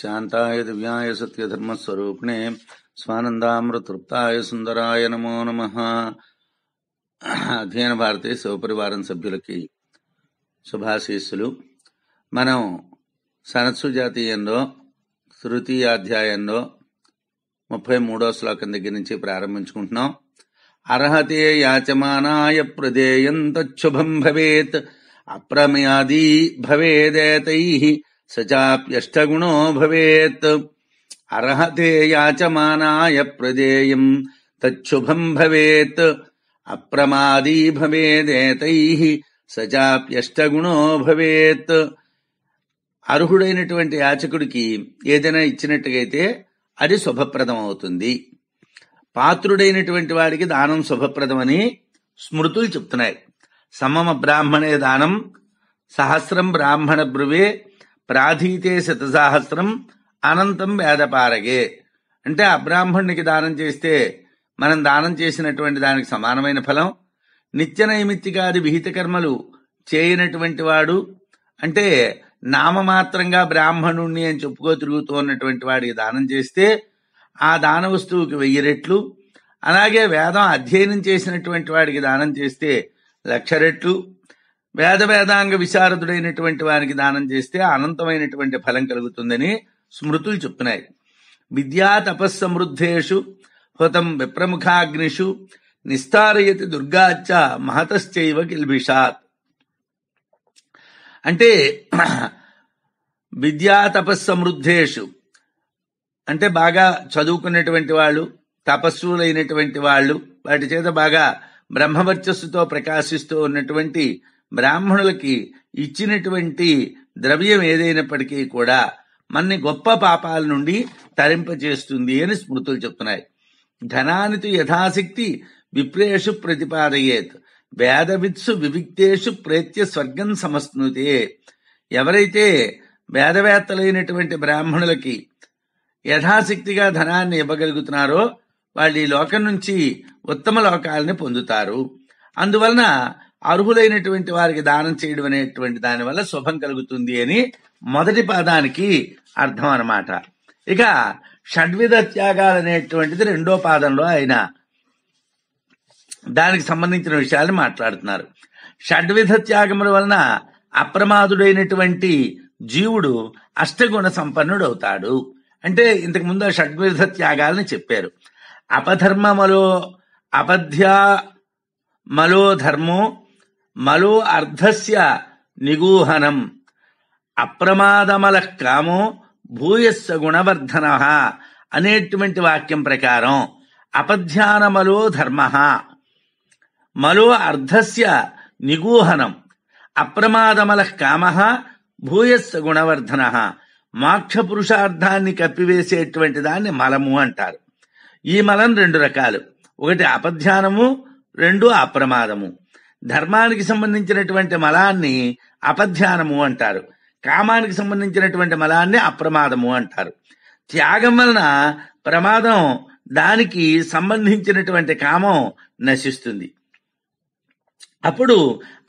శాంతయ దివ్యాయ సత్యధర్మస్వరూపిణే స్వానందామృతృప్తాయ సుందరాయ నమో నమ అధ్యయన భారతీయ శివపరివారం సభ్యులకి శుభాశీస్సులు మనం సనత్సు జాతీయంలో తృతీయాధ్యాయంలో అధ్యాయంలో ముప్పై మూడో శ్లోకం దగ్గర నుంచి ప్రారంభించుకుంటున్నాం అర్హతే యాచమానాయ ప్రదేయం తుభం భవేత్ అప్రమ్యాదీ భవేదేతై स భవత్ भवेत् अर्हते याचमानाय प्रदेयम् तच्छुभम् भवेत् अप्रमादी भवेदेतैः स భవేత్ అర్హుడైనటువంటి యాచకుడికి ఏదైనా ఇచ్చినట్టుగైతే అది శుభప్రదం అవుతుంది పాత్రుడైనటువంటి వాడికి దానం శుభప్రదమని స్మృతులు చెప్తున్నాయి సమమ బ్రాహ్మణే దానం సహస్రం బ్రాహ్మణ బ్రువే ప్రాధీతే శతసాహస్రం అనంతం వేదపారగే అంటే అబ్రాహ్మణునికి దానం చేస్తే మనం దానం చేసినటువంటి దానికి సమానమైన ఫలం నిత్య నైమిత్తికాది విహిత కర్మలు చేయనటువంటి వాడు అంటే నామమాత్రంగా బ్రాహ్మణుణ్ణి అని చెప్పుకో తిరుగుతూ ఉన్నటువంటి వాడికి దానం చేస్తే ఆ దాన వస్తువుకి వెయ్యి రెట్లు అలాగే వేదం అధ్యయనం చేసినటువంటి వాడికి దానం చేస్తే లక్ష రెట్లు వేద వేదాంగ విశారదుడైనటువంటి వారికి దానం చేస్తే అనంతమైనటువంటి ఫలం కలుగుతుందని స్మృతులు చెప్తున్నాయి విద్యా తపస్సమృద్ధేషు హుతం విప్రముఖాగ్నిషు నిస్తారయతి దుర్గాచ మహతశ్చైవ కిల్బిషాత్ అంటే విద్యా తపస్సమృద్ధేషు అంటే బాగా చదువుకున్నటువంటి వాళ్ళు తపస్సులైనటువంటి వాళ్ళు వాటి చేత బాగా బ్రహ్మవర్చస్సుతో ప్రకాశిస్తూ ఉన్నటువంటి బ్రాహ్మణులకి ఇచ్చినటువంటి ద్రవ్యం ఏదైనప్పటికీ కూడా మనని గొప్ప పాపాల నుండి తరింపజేస్తుంది అని స్మృతులు చెప్తున్నాయి ధనానితో యథాశక్తి విప్రేషు ప్రతిపాదయేత్ వేదవిత్సు వివిక్తేషు ప్రేత్య స్వర్గం సమస్నుతే ఎవరైతే వేదవేత్తలైనటువంటి బ్రాహ్మణులకి యథాశక్తిగా ధనాన్ని ఇవ్వగలుగుతున్నారో వాళ్ళు ఈ లోకం నుంచి ఉత్తమ లోకాలని పొందుతారు అందువలన అర్హులైనటువంటి వారికి దానం చేయడం అనేటువంటి దాని వల్ల శుభం కలుగుతుంది అని మొదటి పాదానికి అర్థం అనమాట ఇక షడ్విధ త్యాగాలు అనేటువంటిది రెండో పాదంలో ఆయన దానికి సంబంధించిన విషయాలు మాట్లాడుతున్నారు షడ్విధ త్యాగముల వలన అప్రమాదుడైనటువంటి జీవుడు అష్టగుణ సంపన్నుడు అవుతాడు అంటే ఇంతకు ముందు షడ్విధ త్యాగాలని చెప్పారు అపధర్మములో అపధ్య మలో ధర్మో మలో అర్ధస్య నిగూహనం అప్రమాదమల కామో భూయస్స గుణవర్ధన అనేటువంటి వాక్యం ప్రకారం అపధ్యానమలో ధర్మ మలో అర్ధస్య నిగూహనం అప్రమాదమల కామ భూయస్స గుణవర్ధన మోక్ష పురుషార్థాన్ని కప్పివేసేటువంటి దాన్ని మలము అంటారు ఈ మలం రెండు రకాలు ఒకటి అపధ్యానము రెండు అప్రమాదము ధర్మానికి సంబంధించినటువంటి మలాన్ని అపధ్యానము అంటారు కామానికి సంబంధించినటువంటి మలాన్ని అప్రమాదము అంటారు త్యాగం వలన ప్రమాదం దానికి సంబంధించినటువంటి కామం నశిస్తుంది అప్పుడు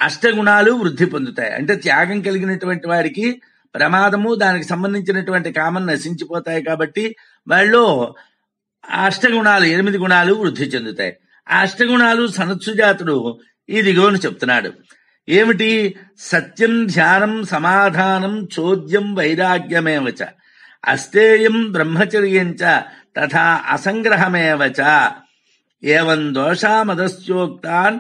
అష్టగుణాలు వృద్ధి పొందుతాయి అంటే త్యాగం కలిగినటువంటి వారికి ప్రమాదము దానికి సంబంధించినటువంటి కామం నశించిపోతాయి కాబట్టి వాళ్ళు అష్టగుణాలు ఎనిమిది గుణాలు వృద్ధి చెందుతాయి ఆ అష్టగుణాలు సనత్సుజాతుడు ఇదిగోను చెప్తున్నాడు ఏమిటి సత్యం ధ్యానం సమాధానం చోద్యం వైరాగ్యమేవచ అస్తేయం బ్రహ్మచర్యంచ తథా అసంగ్రహమేవచ ఏవం దోషామదస్యోక్తాన్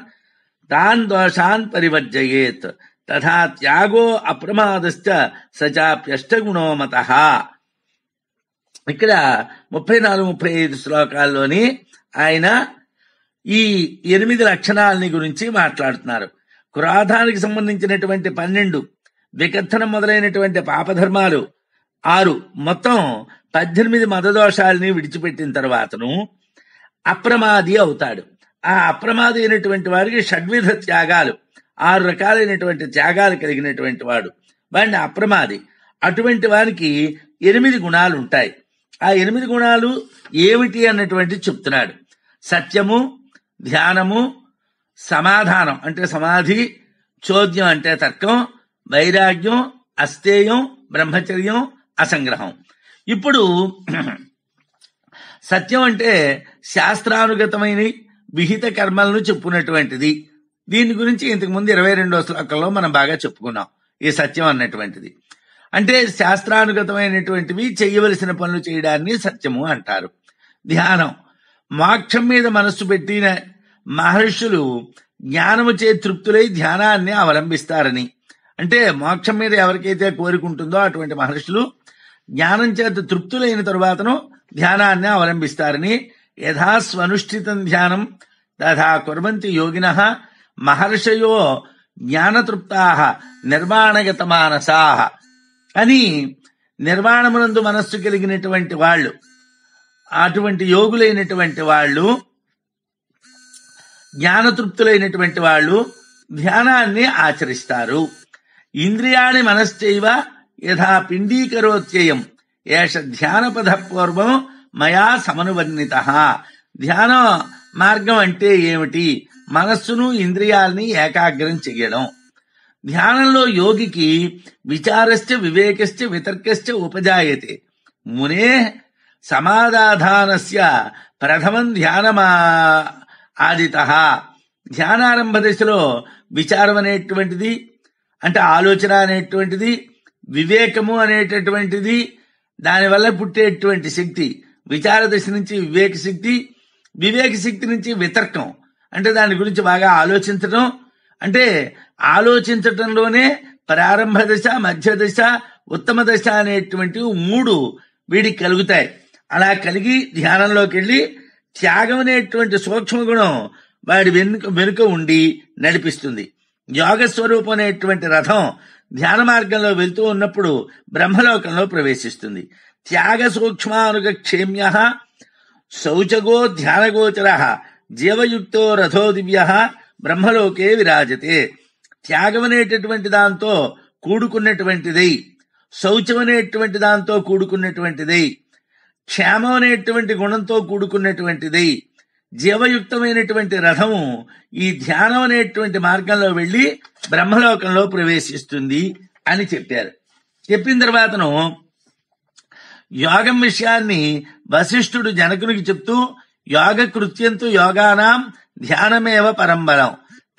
తాన్ దోషాన్ పరివర్జయేత్ తథా త్యాగో అప్రమాదశ్చ సచాప్యష్టగుణో మత ఇక్కడ ముప్పై నాలుగు ముప్పై ఐదు శ్లోకాల్లోని ఆయన ఈ ఎనిమిది లక్షణాలని గురించి మాట్లాడుతున్నారు క్రోధానికి సంబంధించినటువంటి పన్నెండు వికత్తనం మొదలైనటువంటి పాపధర్మాలు ఆరు మొత్తం పద్దెనిమిది మతదోషాలని విడిచిపెట్టిన తర్వాతను అప్రమాది అవుతాడు ఆ అప్రమాది అయినటువంటి వాడికి షడ్విధ త్యాగాలు ఆరు రకాలైనటువంటి త్యాగాలు కలిగినటువంటి వాడు వాడిని అప్రమాది అటువంటి వారికి ఎనిమిది గుణాలు ఉంటాయి ఆ ఎనిమిది గుణాలు ఏమిటి అన్నటువంటి చెప్తున్నాడు సత్యము ధ్యానము సమాధానం అంటే సమాధి చోద్యం అంటే తర్కం వైరాగ్యం అస్థేయం బ్రహ్మచర్యం అసంగ్రహం ఇప్పుడు సత్యం అంటే శాస్త్రానుగతమైన విహిత కర్మలను చెప్పుకున్నటువంటిది దీని గురించి ఇంతకుముందు ఇరవై రెండో శ్లోకంలో మనం బాగా చెప్పుకున్నాం ఈ సత్యం అన్నటువంటిది అంటే శాస్త్రానుగతమైనటువంటివి చేయవలసిన పనులు చేయడాన్ని సత్యము అంటారు ధ్యానం మోక్షం మీద మనస్సు పెట్టిన మహర్షులు జ్ఞానము చే తృప్తులై ధ్యానాన్ని అవలంబిస్తారని అంటే మోక్షం మీద ఎవరికైతే కోరుకుంటుందో అటువంటి మహర్షులు జ్ఞానం చేత తృప్తులైన తరువాతను ధ్యానాన్ని అవలంబిస్తారని యథాస్వనుష్ఠితం ధ్యానం తథా కుర్వంతి యోగిన మహర్షయో జ్ఞానతృప్తా నిర్వాణగత మానసా అని నిర్వాణమునందు మనస్సు కలిగినటువంటి వాళ్ళు అటువంటి యోగులైనటువంటి వాళ్ళు జ్ఞానతృప్తులైనటువంటి వాళ్ళు ధ్యానాన్ని ఆచరిస్తారు ఇంద్రియాణి మనశ్చైవ యథా పిండీకరోత్యయం ఏష ధ్యానపథ పూర్వం మయా సమనువర్ణిత ధ్యాన మార్గం అంటే ఏమిటి మనస్సును ఇంద్రియాలని ఏకాగ్రం చెయ్యడం ధ్యానంలో యోగికి విచారశ్చ వివేకశ్చ వితర్కశ్చ ఉపజాయతే మునే సమాధానస్య ప్రథమం ధ్యానమా ఆదిత ధ్యానారంభ దశలో విచారం అనేటువంటిది అంటే ఆలోచన అనేటువంటిది వివేకము అనేటటువంటిది దానివల్ల పుట్టేటువంటి శక్తి విచార దశ నుంచి వివేక శక్తి వివేక శక్తి నుంచి వితర్కం అంటే దాని గురించి బాగా ఆలోచించడం అంటే ఆలోచించటంలోనే ప్రారంభ దశ మధ్య దశ ఉత్తమ దశ అనేటువంటి మూడు వీడికి కలుగుతాయి అలా కలిగి ధ్యానంలోకి వెళ్ళి త్యాగం అనేటువంటి సూక్ష్మ గుణం వాడి వెనుక వెనుక ఉండి నడిపిస్తుంది యోగ స్వరూపం అనేటువంటి రథం ధ్యాన మార్గంలో వెళ్తూ ఉన్నప్పుడు బ్రహ్మలోకంలో ప్రవేశిస్తుంది త్యాగ సూక్ష్మానుగ క్షేమ్య శౌచగో ధ్యానగోచర జీవయుక్తో రథో దివ్య బ్రహ్మలోకే విరాజతే త్యాగం అనేటటువంటి దాంతో కూడుకున్నటువంటిదై శౌచం అనేటువంటి దాంతో కూడుకున్నటువంటిదై క్షేమం అనేటువంటి గుణంతో కూడుకున్నటువంటిది జీవయుక్తమైనటువంటి రథము ఈ ధ్యానం అనేటువంటి మార్గంలో వెళ్ళి బ్రహ్మలోకంలో ప్రవేశిస్తుంది అని చెప్పారు చెప్పిన తర్వాతను యోగం విషయాన్ని వశిష్ఠుడు జనకునికి చెప్తూ యోగ కృత్యంతు యోగానాం ధ్యానమేవ పరంబరం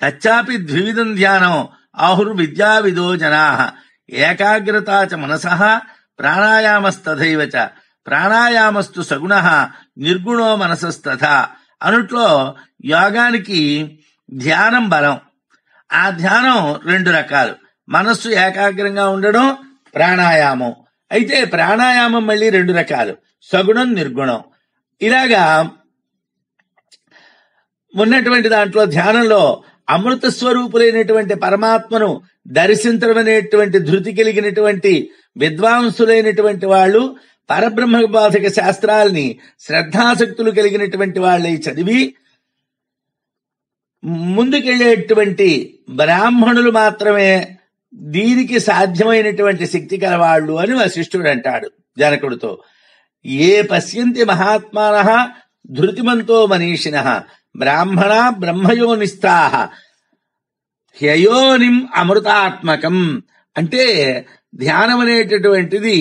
తచ్చాపి ద్విధం ధ్యానం ఆహుర్ విదో జనా ఏకాగ్రత చ మనస ప్రాణాయామస్తథైవ చ ప్రాణాయామస్తు సగుణ నిర్గుణో మనసస్తథ అనుట్లో యోగానికి ధ్యానం బలం ఆ ధ్యానం రెండు రకాలు మనస్సు ఏకాగ్రంగా ఉండడం ప్రాణాయామం అయితే ప్రాణాయామం మళ్ళీ రెండు రకాలు సగుణం నిర్గుణం ఇలాగా ఉన్నటువంటి దాంట్లో ధ్యానంలో అమృత స్వరూపులైనటువంటి పరమాత్మను దర్శించడం అనేటువంటి ధృతి కలిగినటువంటి విద్వాంసులైనటువంటి వాళ్ళు పరబ్రహ్మ ఉపాసక శాస్త్రాల్ని శ్రద్ధాశక్తులు కలిగినటువంటి వాళ్ళై చదివి ముందుకెళ్ళేటువంటి బ్రాహ్మణులు మాత్రమే దీనికి సాధ్యమైనటువంటి శక్తి కలవాళ్ళు అని వశిష్ఠుడు అంటాడు జనకుడితో ఏ పశ్యంతి మహాత్మాన ధృతిమంతో మనీషిన బ్రాహ్మణ బ్రహ్మయోనిస్థా హ్యయోనిం అమృతాత్మకం అంటే ధ్యానం అనేటటువంటిది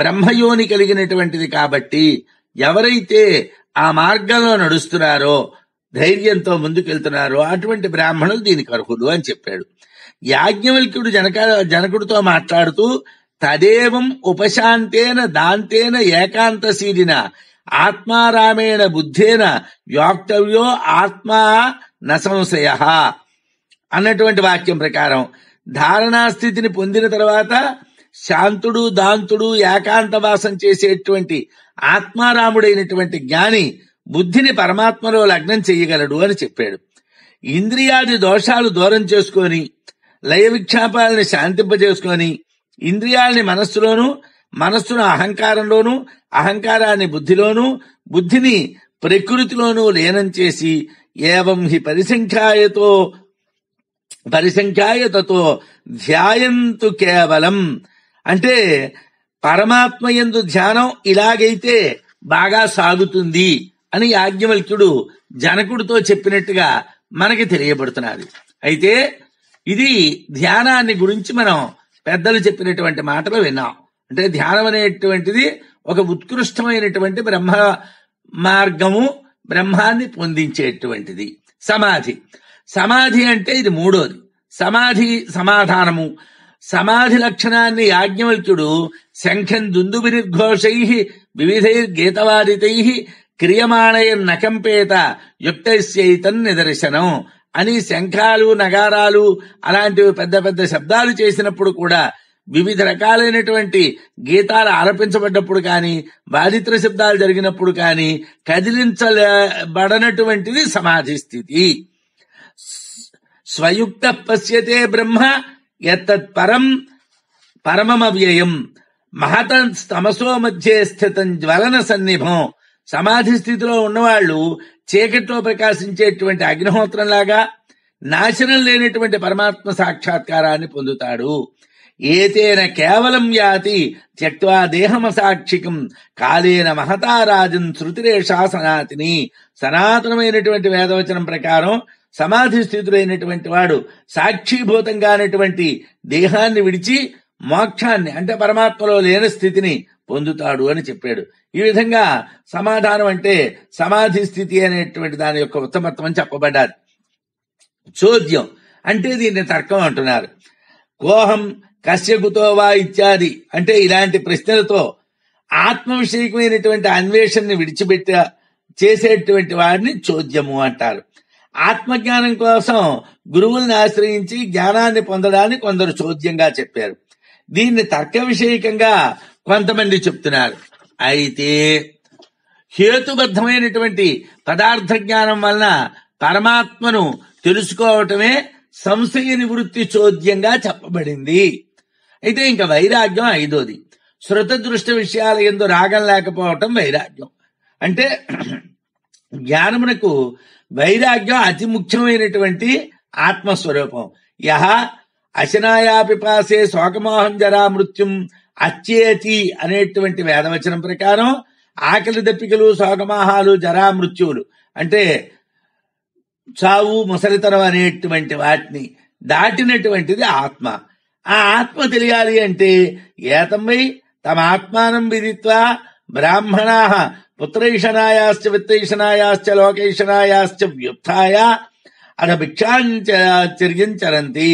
బ్రహ్మయోని కలిగినటువంటిది కాబట్టి ఎవరైతే ఆ మార్గంలో నడుస్తున్నారో ధైర్యంతో ముందుకెళ్తున్నారో అటువంటి బ్రాహ్మణులు దీనికి అర్హులు అని చెప్పాడు యాజ్ఞవల్క్యుడు జనక జనకుడితో మాట్లాడుతూ తదేవం ఉపశాంతేన దాంతేన ఏకాంతశీలిన ఆత్మారామేణ బుద్ధేన యోక్తవ్యో ఆత్మా నసంశయ అన్నటువంటి వాక్యం ప్రకారం ధారణాస్థితిని పొందిన తర్వాత శాంతుడు దాంతుడు ఏకాంతవాసం చేసేటువంటి ఆత్మారాముడైనటువంటి జ్ఞాని బుద్ధిని పరమాత్మలో లగ్నం చెయ్యగలడు అని చెప్పాడు ఇంద్రియాది దోషాలు దూరం చేసుకొని లయ విక్షేపాలను శాంతింపజేసుకొని ఇంద్రియాలని మనస్సులోనూ మనస్సును అహంకారంలోనూ అహంకారాన్ని బుద్ధిలోనూ బుద్ధిని ప్రకృతిలోనూ లీనం చేసి ఏవం హి పరిసంఖ్యాయతో పరిసంఖ్యాయతతో ధ్యాయంతు కేవలం అంటే పరమాత్మ ఎందు ధ్యానం ఇలాగైతే బాగా సాగుతుంది అని యాజ్ఞవల్క్యుడు జనకుడితో చెప్పినట్టుగా మనకి తెలియబడుతున్నది అయితే ఇది ధ్యానాన్ని గురించి మనం పెద్దలు చెప్పినటువంటి మాటలు విన్నాం అంటే ధ్యానం అనేటువంటిది ఒక ఉత్కృష్టమైనటువంటి బ్రహ్మ మార్గము బ్రహ్మాన్ని పొందించేటువంటిది సమాధి సమాధి అంటే ఇది మూడోది సమాధి సమాధానము సమాధి లక్షణాన్ని యాజ్ఞవల్క్యుడు శంఖం దుందుబిరిఘోషై వివిధైర్గీతవాదితై క్రియమాణయం నకంపేత యుక్తైతన్ నిదర్శనం అని శంఖాలు నగారాలు అలాంటివి పెద్ద పెద్ద శబ్దాలు చేసినప్పుడు కూడా వివిధ రకాలైనటువంటి గీతాలు ఆలపించబడ్డప్పుడు కానీ బాధిత్ర శబ్దాలు జరిగినప్పుడు కానీ కదిలించబడనటువంటిది సమాధి స్థితి స్వయుక్త పశ్యతే బ్రహ్మ ఎత్త పరం పరమమవ్యయం మహత తమసో మధ్య స్థితం జ్వలన సన్నిభం సమాధి స్థితిలో ఉన్నవాళ్ళు చీకట్లో ప్రకాశించేటువంటి అగ్నిహోత్రంలాగా నాశనం లేనటువంటి పరమాత్మ సాక్షాత్కారాన్ని పొందుతాడు ఏతేన కేవలం యాతి త్యక్వా దేహమ సాక్షికం కాలేన మహతారాజన్ శృతిరేషా సనాతిని సనాతనమైనటువంటి వేదవచనం ప్రకారం సమాధి స్థితుడైనటువంటి వాడు సాక్షీభూతంగానటువంటి దేహాన్ని విడిచి మోక్షాన్ని అంటే పరమాత్మలో లేని స్థితిని పొందుతాడు అని చెప్పాడు ఈ విధంగా సమాధానం అంటే సమాధి స్థితి అనేటువంటి దాని యొక్క ఉత్తమత్వం చెప్పబడ్డారు చోద్యం అంటే దీన్ని తర్కం అంటున్నారు కోహం కశ్యకుతోవా ఇత్యాది అంటే ఇలాంటి ప్రశ్నలతో ఆత్మ విషయకమైనటువంటి అన్వేషణని విడిచిపెట్ట చేసేటువంటి వాడిని చోద్యము అంటారు ఆత్మజ్ఞానం కోసం గురువుల్ని ఆశ్రయించి జ్ఞానాన్ని పొందడాన్ని కొందరు చోద్యంగా చెప్పారు దీన్ని తర్క విషయకంగా కొంతమంది చెప్తున్నారు అయితే హేతుబద్ధమైనటువంటి పదార్థ జ్ఞానం వలన పరమాత్మను తెలుసుకోవటమే సంశయ నివృత్తి చోద్యంగా చెప్పబడింది అయితే ఇంకా వైరాగ్యం ఐదోది శ్రుత దృష్టి విషయాల ఎందు రాగం లేకపోవటం వైరాగ్యం అంటే జ్ఞానమునకు వైరాగ్యం అతి ముఖ్యమైనటువంటి ఆత్మస్వరూపం యహ అశనాయా పిపాసే శోకమోహం జరా మృత్యుం అచ్చేతి అనేటువంటి వేదవచనం ప్రకారం ఆకలి దప్పికలు శోకమాహాలు జరా మృత్యువులు అంటే చావు ముసలితనం అనేటువంటి వాటిని దాటినటువంటిది ఆత్మ ఆ ఆత్మ తెలియాలి అంటే ఏతమ్మై తమ ఆత్మానం విదిత్వ బ్రాహ్మణా పుత్రైషణాయాశ్చ విత్తైషణాయాశ్చ లోకైషణాయాశ్చ వ్యుత్య అన భిక్షాంచర్యంచరంతి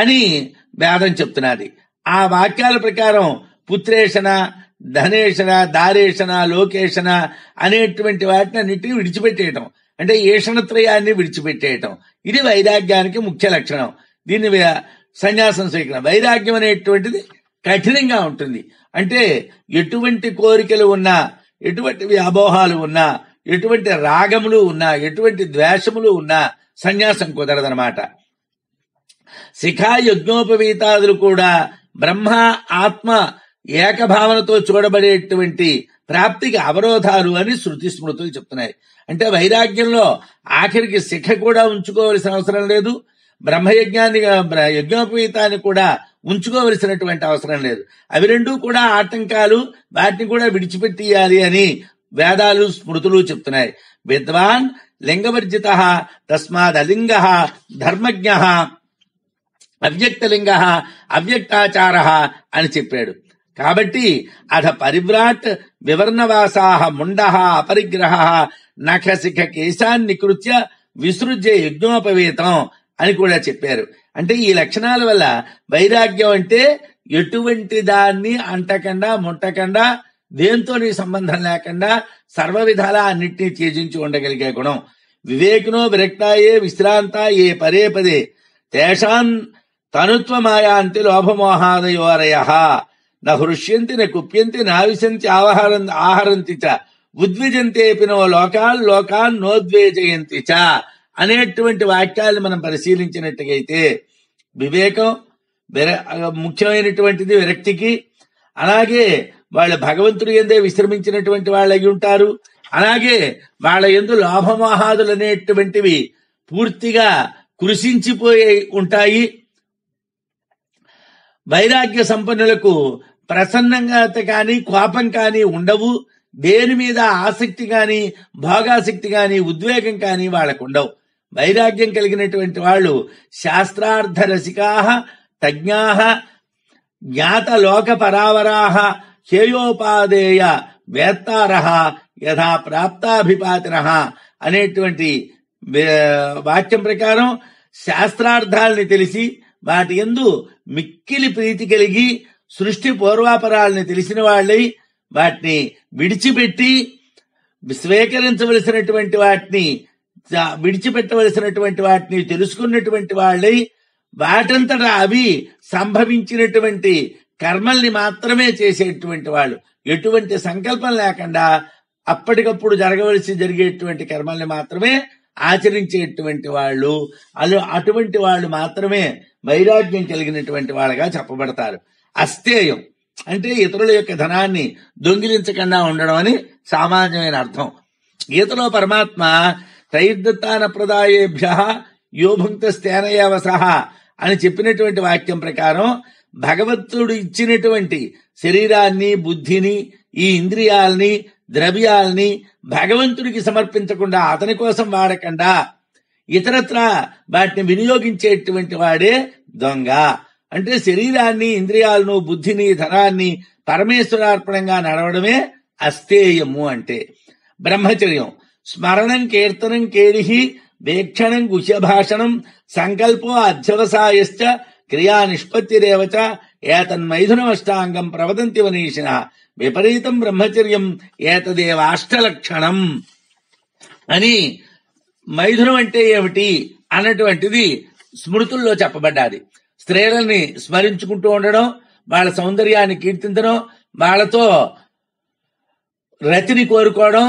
అని వేదం చెప్తున్నది ఆ వాక్యాల ప్రకారం పుత్రేషణ ధనేషణ దారేషణ లోకేషణ అనేటువంటి వాటిని అన్నిటిని విడిచిపెట్టేయటం అంటే ఏషణత్రయాన్ని విడిచిపెట్టేయటం ఇది వైరాగ్యానికి ముఖ్య లక్షణం దీన్ని సన్యాసం స్వీకరణ వైరాగ్యం అనేటువంటిది కఠినంగా ఉంటుంది అంటే ఎటువంటి కోరికలు ఉన్నా ఎటువంటి అబోహాలు ఉన్నా ఎటువంటి రాగములు ఉన్నా ఎటువంటి ద్వేషములు ఉన్నా సన్యాసం కుదరదనమాట శిఖా యజ్ఞోపవీతాదులు కూడా బ్రహ్మ ఆత్మ ఏకభావనతో చూడబడేటువంటి ప్రాప్తికి అవరోధాలు అని శృతి స్మృతులు చెప్తున్నాయి అంటే వైరాగ్యంలో ఆఖరికి శిఖ కూడా ఉంచుకోవలసిన అవసరం లేదు బ్రహ్మయజ్ఞాన్ని యజ్ఞోపవీతాన్ని కూడా ఉంచుకోవలసినటువంటి అవసరం లేదు అవి రెండు కూడా ఆటంకాలు వాటిని కూడా విడిచిపెట్టియాలి అని వేదాలు స్మృతులు చెప్తున్నాయి విద్వాన్ లింగవర్జిత తస్మాద్ అలింగ ధర్మజ్ఞ అవ్యక్తలింగ అవ్యక్తాచార అని చెప్పాడు కాబట్టి అధ పరివ్రాట్ వివర్ణవాసాహ ముండ అపరిగ్రహ నఖశిఖ కేశాన్ని కృత్య విసృజ్య యజ్ఞోపవేతం అని కూడా చెప్పారు అంటే ఈ లక్షణాల వల్ల వైరాగ్యం అంటే ఎటువంటి దాన్ని అంటకుండా ముట్టకుండా దేంతో నీ సంబంధం లేకుండా సర్వ విధాలా అన్నిటినీ త్యజించి ఉండగలిగే గుణం వివేకునో విరక్తాయే ఏ పదే పదే తేషాన్ తనుత్వ మాయా అంటే లోభమోహాదయోరయ నా హృష్యంతి నా కుప్యంతి నావిశంతి ఆహారం ఆహరంతి చ ఉద్విజంతేపినో లోకాన్ లోకాన్ నోద్వేజయంతి చ అనేటువంటి వాక్యాలను మనం పరిశీలించినట్టుగైతే వివేకం ముఖ్యమైనటువంటిది విరక్తికి అలాగే వాళ్ళు భగవంతుడు ఎందే విశ్రమించినటువంటి వాళ్ళు అయి ఉంటారు అలాగే వాళ్ళ ఎందు లాభమాహాదులు అనేటువంటివి పూర్తిగా కృషించిపోయి ఉంటాయి వైరాగ్య సంపన్నులకు ప్రసన్నంగా కానీ కోపం కానీ ఉండవు దేని మీద ఆసక్తి కానీ భోగాసక్తి కానీ ఉద్వేగం కానీ వాళ్ళకు ఉండవు వైరాగ్యం కలిగినటువంటి వాళ్ళు శాస్త్రార్థ రసికాహ తజ్ఞాహ జ్ఞాత లోక పరావరాహ హేయోపాదేయ వేత్తారహ యథా ప్రాప్తాభిపాతిన అనేటువంటి వాక్యం ప్రకారం శాస్త్రార్థాలని తెలిసి వాటి ఎందు మిక్కిలి ప్రీతి కలిగి సృష్టి పూర్వాపరాలని తెలిసిన వాళ్ళై వాటిని విడిచిపెట్టి స్వీకరించవలసినటువంటి వాటిని విడిచిపెట్టవలసినటువంటి వాటిని తెలుసుకున్నటువంటి వాళ్ళై వాటంతట అవి సంభవించినటువంటి కర్మల్ని మాత్రమే చేసేటువంటి వాళ్ళు ఎటువంటి సంకల్పం లేకుండా అప్పటికప్పుడు జరగవలసి జరిగేటువంటి కర్మల్ని మాత్రమే ఆచరించేటువంటి వాళ్ళు అలా అటువంటి వాళ్ళు మాత్రమే వైరాగ్యం కలిగినటువంటి వాళ్ళగా చెప్పబడతారు అస్థేయం అంటే ఇతరుల యొక్క ధనాన్ని దొంగిలించకుండా ఉండడం అని సామాన్యమైన అర్థం గీతలో పరమాత్మ తైర్దత్తానప్రదాయేభ్య యో భుంక్తస్తేనయేవ అని చెప్పినటువంటి వాక్యం ప్రకారం భగవంతుడు ఇచ్చినటువంటి శరీరాన్ని బుద్ధిని ఈ ఇంద్రియాల్ని ద్రవ్యాల్ని భగవంతుడికి సమర్పించకుండా అతని కోసం వాడకుండా ఇతరత్ర వాటిని వినియోగించేటువంటి వాడే దొంగ అంటే శరీరాన్ని ఇంద్రియాలను బుద్ధిని ధనాన్ని పరమేశ్వరార్పణంగా నడవడమే అస్థేయము అంటే బ్రహ్మచర్యం స్మరణం కీర్తనం కేడిహి వేక్షణం భాషణం సంకల్పం అధ్యవసాయశ్చ క్రియా నిష్పత్తిరేవచ ఏతన్మైథునమష్టాంగం ప్రవదంతి వనీషిన విపరీతం బ్రహ్మచర్యం ఏతదేవాష్టలక్షణం అని మైథునం అంటే ఏమిటి అన్నటువంటిది స్మృతుల్లో చెప్పబడ్డాది స్త్రీలని స్మరించుకుంటూ ఉండడం వాళ్ళ సౌందర్యాన్ని కీర్తించడం వాళ్ళతో రతిని కోరుకోవడం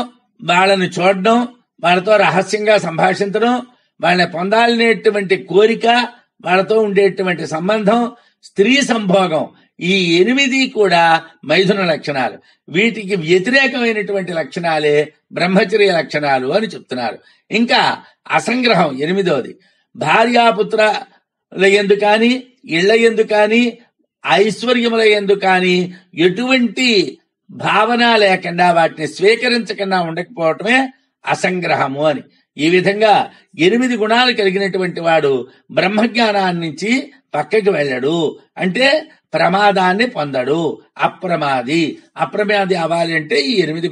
వాళ్ళని చూడడం వాళ్ళతో రహస్యంగా సంభాషించడం వాళ్ళని పొందాలనేటువంటి కోరిక వాళ్ళతో ఉండేటువంటి సంబంధం స్త్రీ సంభోగం ఈ ఎనిమిది కూడా మైథున లక్షణాలు వీటికి వ్యతిరేకమైనటువంటి లక్షణాలే బ్రహ్మచర్య లక్షణాలు అని చెప్తున్నారు ఇంకా అసంగ్రహం ఎనిమిదవది భార్యాపుత్రల ఎందు కానీ ఇళ్ల ఎందు కానీ ఐశ్వర్యముల ఎందు కానీ ఎటువంటి భావన లేకుండా వాటిని స్వీకరించకుండా ఉండకపోవటమే అసంగ్రహము అని ఈ విధంగా ఎనిమిది గుణాలు కలిగినటువంటి వాడు బ్రహ్మజ్ఞానాన్ని నుంచి పక్కకి వెళ్ళడు అంటే ప్రమాదాన్ని పొందడు అప్రమాది అప్రమాది అవ్వాలి అంటే ఈ ఎనిమిది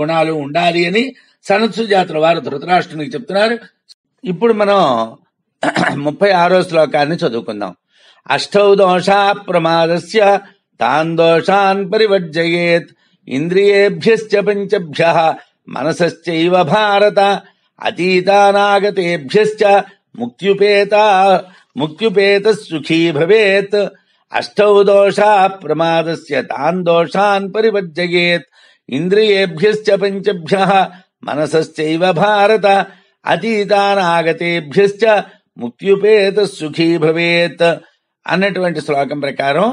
గుణాలు ఉండాలి అని సనత్సు జాతుల వారు ధృతరాష్ట్రునికి చెప్తున్నారు ఇప్పుడు మనం ముప్పై ఆరో శ్లోకాన్ని చదువుకుందాం అష్టౌ దోషా ప్రమాదస్య తాన్ దోషాన్ పరివర్జయేత్ ఇంద్రియేభ్యశ్చ పంచభ్య మనసశ్చైవ భారత అతీతానాగతేభ్యశ్చ ముక్త్యుపేత ముక్త్యుపేత సుఖీ భవేత్ అష్టౌ దోషా ప్రమాదస్ తాన్ దోషాన్ పరివర్జయేత్ ఇంద్రియేభ్యశ్చ పంచభ్య మనసశ్చైవ భారత అతీతానాగతేభ్యశ్చ ముక్త్యుపేత సుఖీ భవేత్ అన్నటువంటి శ్లోకం ప్రకారం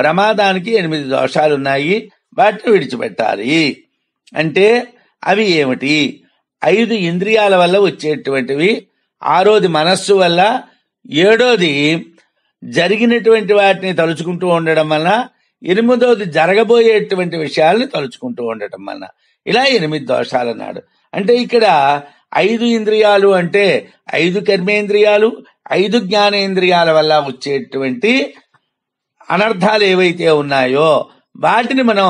ప్రమాదానికి ఎనిమిది దోషాలున్నాయి వాటిని విడిచిపెట్టాలి అంటే అవి ఏమిటి ఐదు ఇంద్రియాల వల్ల వచ్చేటువంటివి ఆరోది మనస్సు వల్ల ఏడోది జరిగినటువంటి వాటిని తలుచుకుంటూ ఉండడం వల్ల ఎనిమిదోది జరగబోయేటువంటి విషయాలను తలుచుకుంటూ ఉండటం వల్ల ఇలా ఎనిమిది దోషాలు అన్నాడు అంటే ఇక్కడ ఐదు ఇంద్రియాలు అంటే ఐదు కర్మేంద్రియాలు ఐదు జ్ఞానేంద్రియాల వల్ల వచ్చేటువంటి అనర్థాలు ఏవైతే ఉన్నాయో వాటిని మనం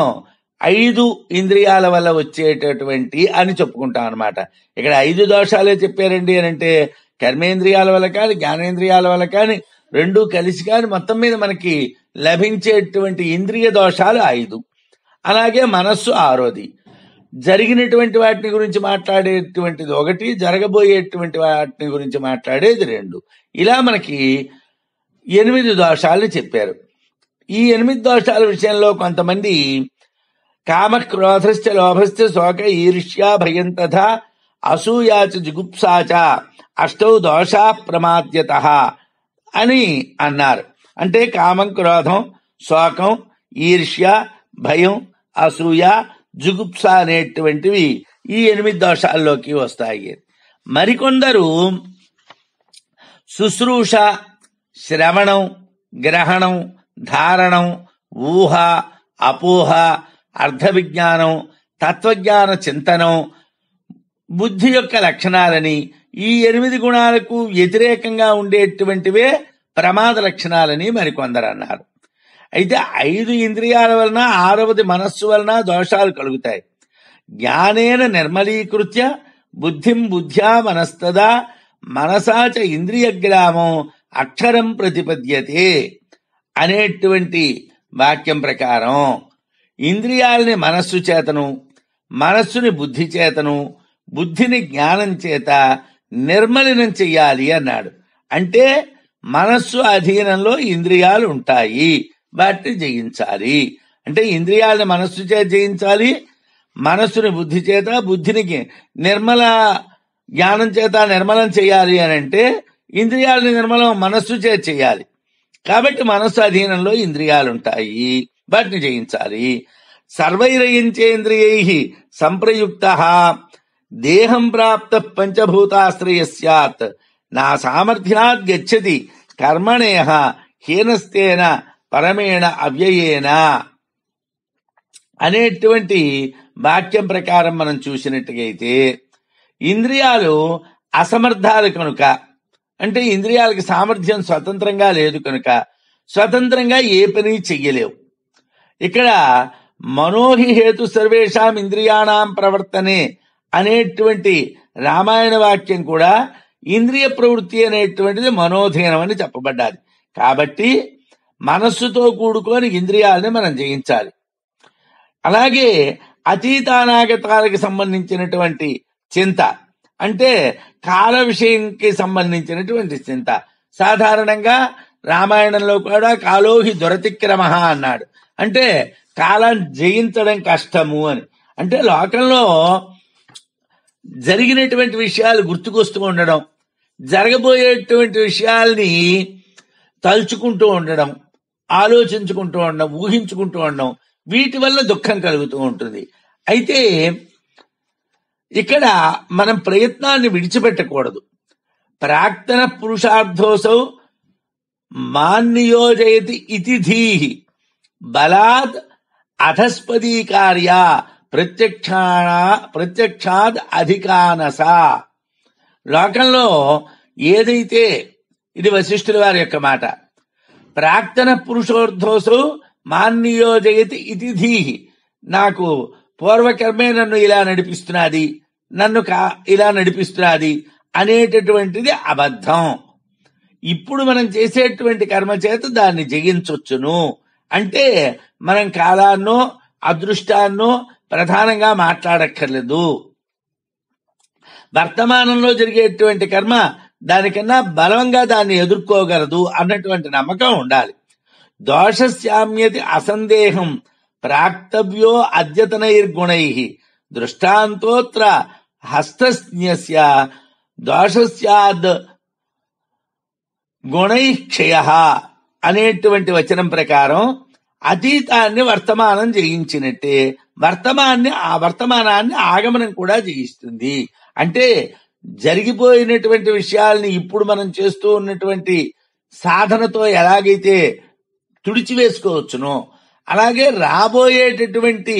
ఐదు ఇంద్రియాల వల్ల వచ్చేటటువంటి అని చెప్పుకుంటాం అనమాట ఇక్కడ ఐదు దోషాలే చెప్పారండి అని అంటే కర్మేంద్రియాల వల్ల కానీ జ్ఞానేంద్రియాల వల్ల కానీ రెండు కలిసి కానీ మొత్తం మీద మనకి లభించేటువంటి ఇంద్రియ దోషాలు ఐదు అలాగే మనస్సు ఆరోది జరిగినటువంటి వాటిని గురించి మాట్లాడేటువంటిది ఒకటి జరగబోయేటువంటి వాటిని గురించి మాట్లాడేది రెండు ఇలా మనకి ఎనిమిది దోషాలు చెప్పారు ఈ ఎనిమిది దోషాల విషయంలో కొంతమంది కామ క్రోధశ్చ లోభశ్చ శోక ఈర్ష్య భయం తథా అసూయాచ జుగుప్సాచ అష్టౌ దోష ప్రమాద్యత అని అన్నారు అంటే కామం క్రోధం శోకం ఈర్ష్య భయం అసూయ జుగుప్స అనేటువంటివి ఈ ఎనిమిది దోషాల్లోకి వస్తాయి మరికొందరు శుశ్రూష శ్రవణం గ్రహణం ధారణం ఊహ అపోహ విజ్ఞానం తత్వజ్ఞాన చింతనం బుద్ధి యొక్క లక్షణాలని ఈ ఎనిమిది గుణాలకు వ్యతిరేకంగా ఉండేటువంటివే ప్రమాద లక్షణాలని మరికొందరు అన్నారు అయితే ఐదు ఇంద్రియాల వలన ఆరవది మనస్సు వలన దోషాలు కలుగుతాయి జ్ఞానేన నిర్మలీకృత్య బుద్ధిం బుద్ధ్యా మనస్తదా మనసాచ ఇంద్రియగ్రామం అక్షరం ప్రతిపద్యతే అనేటువంటి వాక్యం ప్రకారం ఇంద్రియాలని మనస్సు చేతను మనస్సుని బుద్ధి చేతను బుద్ధిని జ్ఞానం చేత నిర్మలినం చెయ్యాలి అన్నాడు అంటే మనస్సు అధీనంలో ఇంద్రియాలు ఉంటాయి వాటిని జయించాలి అంటే ఇంద్రియాలని మనస్సు చేత జయించాలి మనస్సుని బుద్ధి చేత బుద్ధిని నిర్మల జ్ఞానం చేత నిర్మలం చేయాలి అని అంటే ఇంద్రియాలని నిర్మలం మనస్సు చేత చేయాలి కాబట్టి అధీనంలో ఇంద్రియాలుంటాయి వాటిని జయించాలి సర్వైరయించేంద్రియై సంప్రయుక్త దేహం ప్రాప్త పంచభూతాశ్రయ సత్ నా సామర్థ్యాత్ గచ్చతి కర్మణేహ హీనస్తేన పరమేణ అవ్యయేన అనేటువంటి వాక్యం ప్రకారం మనం చూసినట్టుగైతే ఇంద్రియాలు అసమర్థాలు కనుక అంటే ఇంద్రియాలకి సామర్థ్యం స్వతంత్రంగా లేదు కనుక స్వతంత్రంగా ఏ పని చెయ్యలేవు ఇక్కడ మనోహి హేతు సర్వేషాం ఇంద్రియాణం ప్రవర్తనే అనేటువంటి రామాయణ వాక్యం కూడా ఇంద్రియ ప్రవృత్తి అనేటువంటిది మనోధీనం అని చెప్పబడ్డాది కాబట్టి మనస్సుతో కూడుకొని ఇంద్రియాలని మనం జయించాలి అలాగే అతీతానాగతాలకు సంబంధించినటువంటి చింత అంటే కాల విషయంకి సంబంధించినటువంటి చింత సాధారణంగా రామాయణంలో కూడా కాలోహి దొరతిక్రమ అన్నాడు అంటే కాలం జయించడం కష్టము అని అంటే లోకంలో జరిగినటువంటి విషయాలు గుర్తుకొస్తూ ఉండడం జరగబోయేటువంటి విషయాల్ని తలుచుకుంటూ ఉండడం ఆలోచించుకుంటూ ఉండడం ఊహించుకుంటూ ఉండడం వీటి వల్ల దుఃఖం కలుగుతూ ఉంటుంది అయితే ఇక్కడ మనం ప్రయత్నాన్ని విడిచిపెట్టకూడదు ప్రాక్తన పురుషార్థోసౌ మాన్యోజయతి ఇతి ధీహి బలాత్ కార్య ప్రత్యక్షాణ ప్రత్యక్షాద్ అధికానస లోకంలో ఏదైతే ఇది వశిష్ఠుల వారి యొక్క మాట ప్రాక్తన పురుషోర్ధోసు మాన్యోజయతి ఇది ధీహి నాకు పూర్వకర్మే నన్ను ఇలా నడిపిస్తున్నది నన్ను కా ఇలా నడిపిస్తున్నది అనేటటువంటిది అబద్ధం ఇప్పుడు మనం చేసేటువంటి కర్మ చేత దాన్ని జయించవచ్చును అంటే మనం కాలాన్నో అదృష్టాన్నో ప్రధానంగా మాట్లాడక్కర్లేదు వర్తమానంలో జరిగేటువంటి కర్మ దానికన్నా బలంగా దాన్ని ఎదుర్కోగలదు అన్నటువంటి నమ్మకం ఉండాలి దోషశామ్యతి అసందేహం ప్రాక్తవ్యో అద్యతనైర్గుణై దృష్టాంతోత్ర హస్తస్య దోషస్యాద్ గుణై క్షయ అనేటువంటి వచనం ప్రకారం అతీతాన్ని వర్తమానం జయించినట్టే వర్తమాన్ని ఆ వర్తమానాన్ని ఆగమనం కూడా జయిస్తుంది అంటే జరిగిపోయినటువంటి విషయాల్ని ఇప్పుడు మనం చేస్తూ ఉన్నటువంటి సాధనతో ఎలాగైతే తుడిచివేసుకోవచ్చునో అలాగే రాబోయేటటువంటి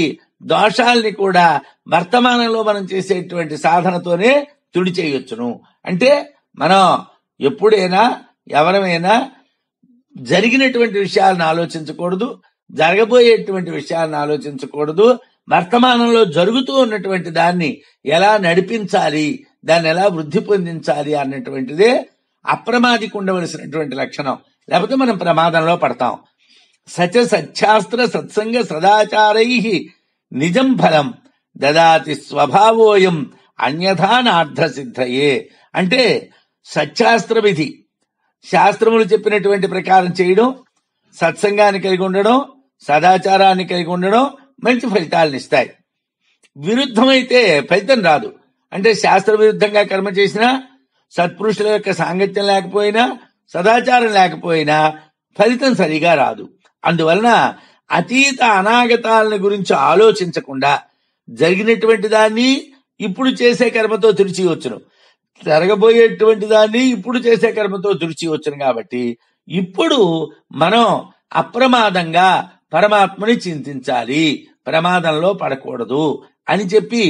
దోషాల్ని కూడా వర్తమానంలో మనం చేసేటువంటి సాధనతోనే తుడి చేయొచ్చును అంటే మనం ఎప్పుడైనా ఎవరమైనా జరిగినటువంటి విషయాలను ఆలోచించకూడదు జరగబోయేటువంటి విషయాలను ఆలోచించకూడదు వర్తమానంలో జరుగుతూ ఉన్నటువంటి దాన్ని ఎలా నడిపించాలి దాన్ని ఎలా వృద్ధి పొందించాలి అన్నటువంటిదే అప్రమాదికి ఉండవలసినటువంటి లక్షణం లేకపోతే మనం ప్రమాదంలో పడతాం సచ సచ్చాస్త్ర సత్సంగ సదాచారై నిజం ఫలం దదాతి స్వభావోయం అన్యథానార్థ సిద్ధయే అంటే సత్శాస్త్ర విధి శాస్త్రములు చెప్పినటువంటి ప్రకారం చేయడం సత్సంగాన్ని కలిగి ఉండడం సదాచారాన్ని కలిగి ఉండడం మంచి ఫలితాలను ఇస్తాయి విరుద్ధమైతే ఫలితం రాదు అంటే శాస్త్ర విరుద్ధంగా కర్మ చేసినా సత్పురుషుల యొక్క సాంగత్యం లేకపోయినా సదాచారం లేకపోయినా ఫలితం సరిగా రాదు అందువలన అతీత అనాగతాలను గురించి ఆలోచించకుండా జరిగినటువంటి దాన్ని ఇప్పుడు చేసే కర్మతో తుడిచివచ్చును జరగబోయేటువంటి దాన్ని ఇప్పుడు చేసే కర్మతో తుడిచివచ్చును కాబట్టి ఇప్పుడు మనం అప్రమాదంగా పరమాత్మని చింతించాలి ప్రమాదంలో పడకూడదు అని చెప్పి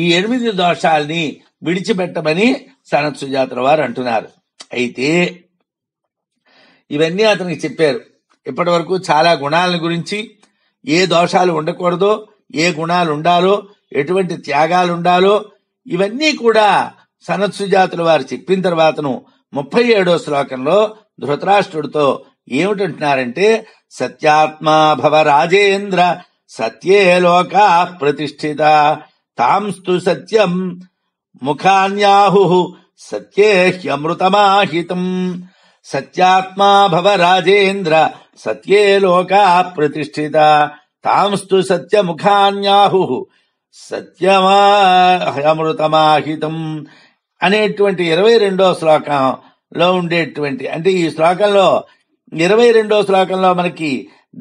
ఈ ఎనిమిది దోషాల్ని విడిచిపెట్టమని సనత్ సుజాతల వారు అంటున్నారు అయితే ఇవన్నీ అతనికి చెప్పారు ఇప్పటి వరకు చాలా గుణాల గురించి ఏ దోషాలు ఉండకూడదో ఏ గుణాలు ఉండాలో ఎటువంటి త్యాగాలు ఉండాలో ఇవన్నీ కూడా సనత్సుజాతుల వారు చెప్పిన తర్వాతను ముప్పై ఏడో శ్లోకంలో ధృతరాష్ట్రుడితో ఏమిటంటున్నారంటే సత్యాత్మా భవ రాజేంద్ర సత్యే లోకా ప్రతిష్ఠిత తాంస్తు సత్యం ముఖాన్యాహు సత్యే హ్యమృతమాహితం సత్యాత్మా భవ రాజేంద్ర సత్యే లోకా ప్రతిష్ఠిత తాంస్తు సత్యముఖాన్యాహు సత్యమామృతమాహితం అనేటువంటి ఇరవై రెండో శ్లోకంలో ఉండేటువంటి అంటే ఈ శ్లోకంలో ఇరవై రెండో శ్లోకంలో మనకి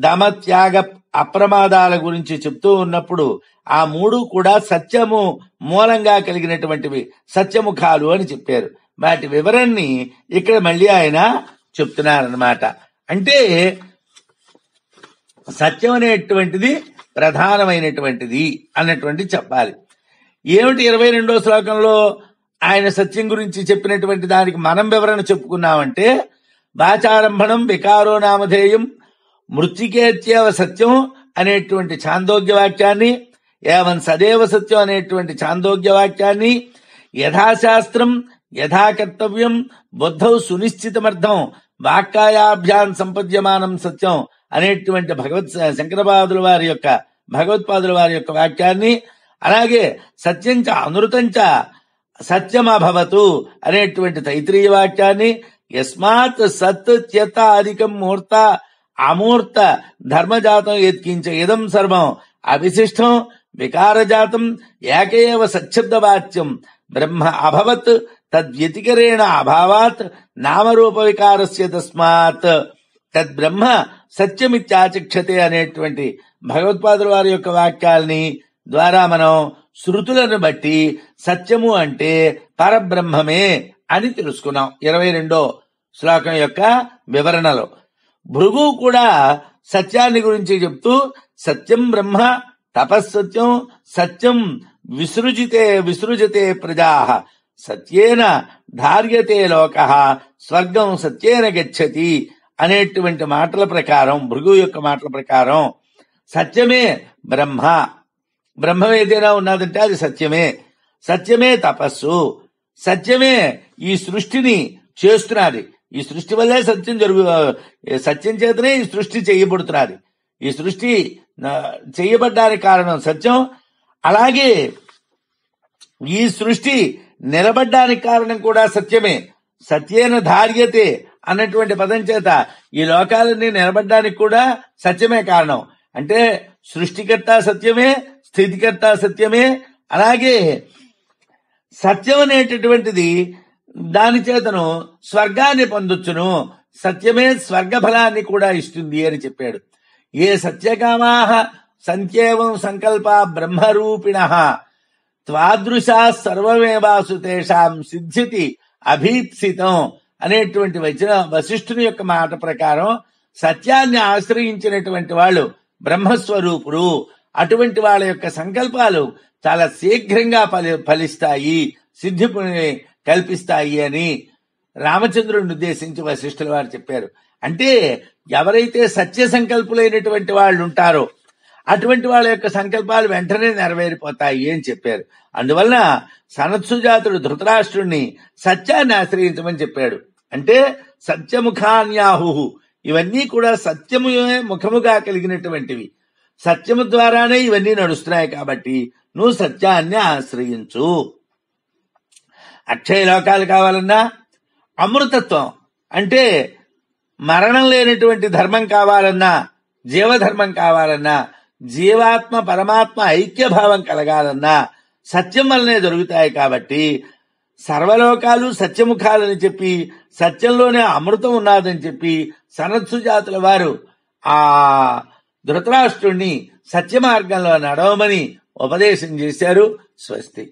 దమత్యాగ అప్రమాదాల గురించి చెప్తూ ఉన్నప్పుడు ఆ మూడు కూడా సత్యము మూలంగా కలిగినటువంటివి సత్యముఖాలు అని చెప్పారు వాటి వివరణని ఇక్కడ మళ్ళీ ఆయన చెప్తున్నారనమాట అంటే సత్యం అనేటువంటిది ప్రధానమైనటువంటిది అన్నటువంటి చెప్పాలి ఏమిటి ఇరవై రెండో శ్లోకంలో ఆయన సత్యం గురించి చెప్పినటువంటి దానికి మనం వివరణ చెప్పుకున్నామంటే వాచారంభణం వికారో నామధేయం మృత్యుకేత్యవ సత్యం అనేటువంటి ఛాందోగ్య వాక్యాన్ని ఏవం సదేవ సత్యం అనేటువంటి ఛాందోగ్య వాక్యాన్ని యథాశాస్త్రం యథాకర్తవ్యం బుద్ధౌ సునిశ్చితమర్థం వాక్కాయాభ్యాన్ సంపద్యమానం సత్యం అనేటువంటి భగవత్ శంకరపాదుల వారి యొక్క భగవత్పాదుల వారి యొక్క వాక్యాన్ని అలాగే సత్యంచ అనృతంచ సత్యమభవతు అనేటువంటి తైత్రీయ వాక్యాన్ని యస్మాత్ సత్ చేత అధికం మూర్త అమూర్త ధర్మజాతం ఎత్కించ ఇదం సర్వం అవిశిష్టం వికారజాతం ఏకేవ ఏకైవ వాచ్యం బ్రహ్మ అభవత్ తద్వ్యతికరేణ అభావాత్ నామరూప వికారస్య తస్మాత్ తద్బ్రహ్మ సత్యమిత్యాచక్షతే అనేటువంటి భగవత్పాదుల వారి యొక్క వాక్యాల్ని ద్వారా మనం శృతులను బట్టి సత్యము అంటే పరబ్రహ్మమే అని తెలుసుకున్నాం ఇరవై రెండో శ్లోకం యొక్క వివరణలో భృగు కూడా సత్యాన్ని గురించి చెప్తూ సత్యం బ్రహ్మ తపస్సత్యం సత్యం విసృజితే విసృజితే ప్రజా సత్యేన ధార్యతే లోక స్వర్గం సత్యేన గచ్చతి అనేటువంటి మాటల ప్రకారం భృగు యొక్క మాటల ప్రకారం సత్యమే బ్రహ్మ బ్రహ్మం ఏదైనా ఉన్నదంటే అది సత్యమే సత్యమే తపస్సు సత్యమే ఈ సృష్టిని చేస్తున్నది ఈ సృష్టి వల్లే సత్యం జరుగు సత్యం చేతనే ఈ సృష్టి చేయబడుతున్నది ఈ సృష్టి చేయబడ్డానికి కారణం సత్యం అలాగే ఈ సృష్టి నిలబడ్డానికి కారణం కూడా సత్యమే సత్యేన ధార్యతే అన్నటువంటి పదం చేత ఈ లోకాలన్నీ నిలబడ్డానికి కూడా సత్యమే కారణం అంటే సృష్టికర్త సత్యమే స్థితికర్త సత్యమే అలాగే సత్యం అనేటటువంటిది దాని చేతను స్వర్గాన్ని పొందొచ్చును సత్యమే స్వర్గ ఫలాన్ని కూడా ఇస్తుంది అని చెప్పాడు ఏ సత్యకామా సంకేవం సంకల్ప బ్రహ్మరూపిణ త్వాదృశా సర్వమేవాసు తేషాం సిద్ధితి అభీప్సితం అనేటువంటి వచ్చిన వశిష్ఠుని యొక్క మాట ప్రకారం సత్యాన్ని ఆశ్రయించినటువంటి వాళ్ళు బ్రహ్మస్వరూపుడు అటువంటి వాళ్ళ యొక్క సంకల్పాలు చాలా శీఘ్రంగా ఫలి ఫలిస్తాయి సిద్ధి కల్పిస్తాయి అని రామచంద్రుడిని ఉద్దేశించి వశిష్ఠుల వారు చెప్పారు అంటే ఎవరైతే సత్య సంకల్పులైనటువంటి వాళ్ళు ఉంటారో అటువంటి వాళ్ళ యొక్క సంకల్పాలు వెంటనే నెరవేరిపోతాయి అని చెప్పారు అందువలన సనత్సుజాతుడు ధృతరాష్ట్రుణ్ణి సత్యాన్ని ఆశ్రయించమని చెప్పాడు అంటే సత్యముఖాన్యాహు ఇవన్నీ కూడా సత్యము ముఖముగా కలిగినటువంటివి సత్యము ద్వారానే ఇవన్నీ నడుస్తున్నాయి కాబట్టి నువ్వు సత్యాన్ని ఆశ్రయించు అక్షయ లోకాలు కావాలన్నా అమృతత్వం అంటే మరణం లేనటువంటి ధర్మం కావాలన్నా జీవధర్మం కావాలన్నా జీవాత్మ పరమాత్మ ఐక్య భావం కలగాలన్నా సత్యం వల్లనే దొరుకుతాయి కాబట్టి సర్వలోకాలు సత్యముఖాలని చెప్పి సత్యంలోనే అమృతం ఉన్నదని చెప్పి సనత్సు జాతుల వారు ఆ ధృతరాష్ట్రుణ్ణి సత్య మార్గంలో నడవమని ఉపదేశం చేశారు స్వస్తి